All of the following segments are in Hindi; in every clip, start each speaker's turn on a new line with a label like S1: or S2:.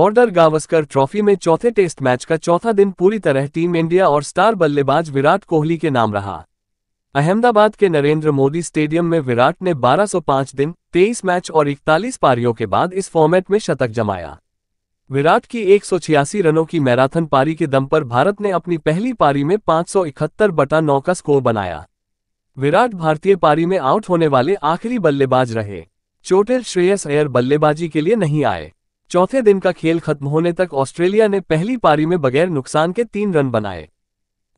S1: बॉर्डर गावस्कर ट्रॉफी में चौथे टेस्ट मैच का चौथा दिन पूरी तरह टीम इंडिया और स्टार बल्लेबाज विराट कोहली के नाम रहा अहमदाबाद के नरेंद्र मोदी स्टेडियम में विराट ने 1205 दिन 23 मैच और 41 पारियों के बाद इस फॉर्मेट में शतक जमाया विराट की एक रनों की मैराथन पारी के दम पर भारत ने अपनी पहली पारी में 571 बटा नौ का स्कोर बनाया विराट भारतीय पारी में आउट होने वाले आखिरी बल्लेबाज रहे चोटिल श्रेयस अयर बल्लेबाजी के लिए नहीं आए चौथे दिन का खेल खत्म होने तक ऑस्ट्रेलिया ने पहली पारी में बगैर नुकसान के तीन रन बनाए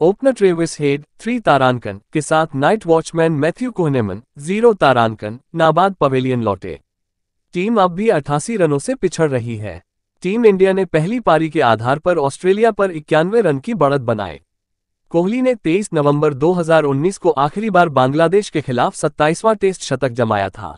S1: ओपनर ट्रेविस हेड थ्री तारांकन के साथ night watchman Matthew Kuhnemann zero तारांकन नाबाद पवेलियन लौटे टीम अब भी अठासी रनों से पिछड़ रही है टीम इंडिया ने पहली पारी के आधार पर ऑस्ट्रेलिया पर इक्यानवे रन की बढ़त बनाए कोहली ने 23 नवंबर 2019 को आखिरी बार बांग्लादेश के खिलाफ 27वां टेस्ट शतक जमाया था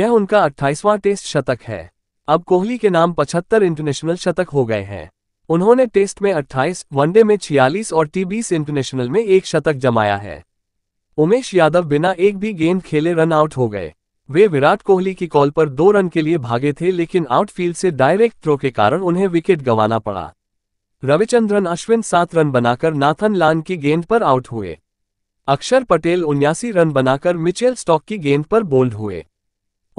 S1: यह उनका 28वां टेस्ट शतक है अब कोहली के नाम 75 इंटरनेशनल शतक हो गए हैं उन्होंने टेस्ट में 28, वनडे में 46 और टी बीस इंटरनेशनल में एक शतक जमाया है उमेश यादव बिना एक भी गेंद खेले रन आउट हो गए वे विराट कोहली की कॉल पर दो रन के लिए भागे थे लेकिन आउटफील्ड से डायरेक्ट थ्रो के कारण उन्हें विकेट गंवाना पड़ा रविचंद्रन अश्विन सात रन बनाकर नाथन लान की गेंद पर आउट हुए अक्षर पटेल उन्यासी रन बनाकर मिचेल स्टॉक की गेंद पर बोल्ड हुए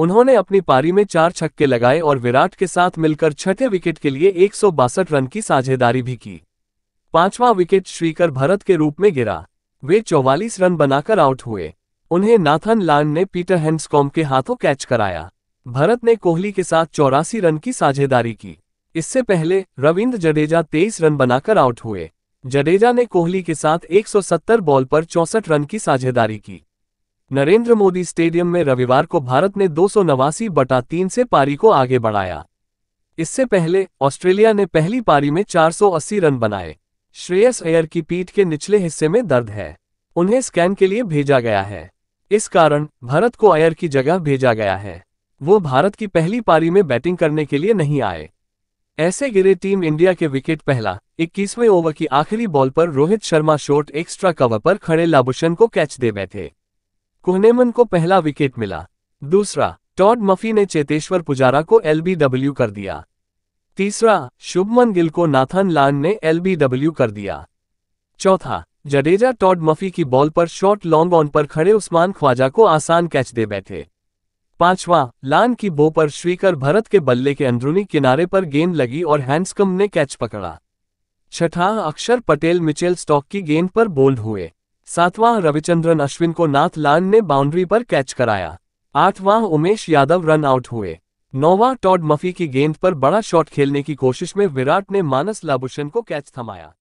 S1: उन्होंने अपनी पारी में चार छक्के लगाए और विराट के साथ मिलकर छठे विकेट के लिए एक रन की साझेदारी भी की पांचवां विकेट श्रीकर भरत के रूप में गिरा वे 44 रन बनाकर आउट हुए उन्हें नाथन लान ने पीटर हैंड्सकॉम के हाथों कैच कराया भरत ने कोहली के साथ चौरासी रन की साझेदारी की इससे पहले रविंद्र जडेजा 23 रन बनाकर आउट हुए जडेजा ने कोहली के साथ 170 बॉल पर चौसठ रन की साझेदारी की नरेंद्र मोदी स्टेडियम में रविवार को भारत ने दो बटा तीन से पारी को आगे बढ़ाया इससे पहले ऑस्ट्रेलिया ने पहली पारी में 480 रन बनाए श्रेयस अयर की पीठ के निचले हिस्से में दर्द है उन्हें स्कैन के लिए भेजा गया है इस कारण भारत को अयर की जगह भेजा गया है वो भारत की पहली पारी में बैटिंग करने के लिए नहीं आए ऐसे गिरे टीम इंडिया के विकेट पहला 21वें ओवर की आखिरी बॉल पर Rohit Sharma short extra cover पर खड़े लाबुशन को कैच दे बैठे कोहनेमन को पहला विकेट मिला दूसरा टॉड मफी ने चेतेश्वर पुजारा को एलबीडब्ल्यू कर दिया तीसरा शुभमन गिल को नाथन लान ने एलबीडब्ल्यू कर दिया चौथा जडेजा टॉड मफी की बॉल पर शॉट लॉन्ग ऑन पर खड़े उस्मान ख्वाजा को आसान कैच दे बैठे पांचवा लान की बो पर श्रीकर भरत के बल्ले के अंदरूनी किनारे पर गेंद लगी और हैंडस्कम ने कैच पकड़ा छठा अक्षर पटेल मिचेल स्टॉक की गेंद पर बोल्ड हुए सातवां रविचंद्रन अश्विन को नाथ लान ने बाउंड्री पर कैच कराया आठवां उमेश यादव रन आउट हुए नौवां टॉड मफी की गेंद पर बड़ा शॉट खेलने की कोशिश में विराट ने मानस लाबुशन को कैच थमाया